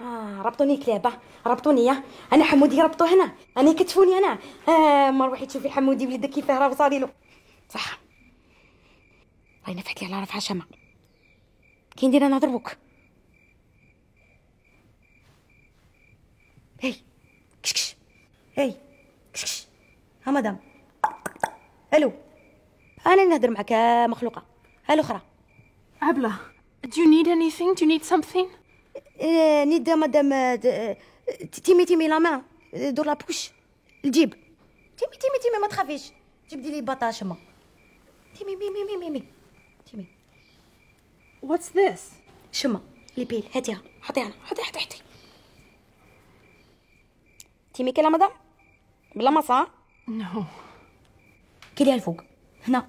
آه ربطوني كلابه ربطوني انا حمودي ربطو هنا انا كتفوني انا آه ما روحي تشوفي حمودي وليدك كيفاه راه وصالي له صح الله ينفعك على رفعه شمع كي ندير انا نضربك هي كشكش هي كشكش ها مدام الو انا نهضر معك مخلوقه ها الاخرى ابله Do you need anything? Do you need something? إيه، نيدا مدام تيمي تيمي لا مان دور لا بوش الجيب تيمي تيمي تيمي ما تخافيش جيب لي بطاش ما تيمي ميمي ميمي ميمي تيمي واتس ذيس شما لي بيل هاتيها حطيها حطي حطي حطي تيمي كلا مدام بلا ما صار نو كي ليها الفوق هنا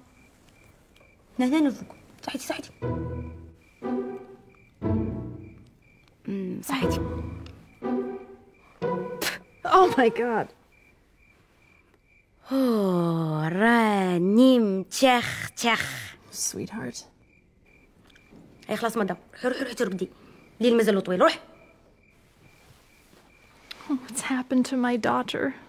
هنا هنا الفوق صحيتي صحيتي friends. Oh my god. Oh, Sweetheart. اي eh, خلاص مدام روحي روحي What's happened to my daughter?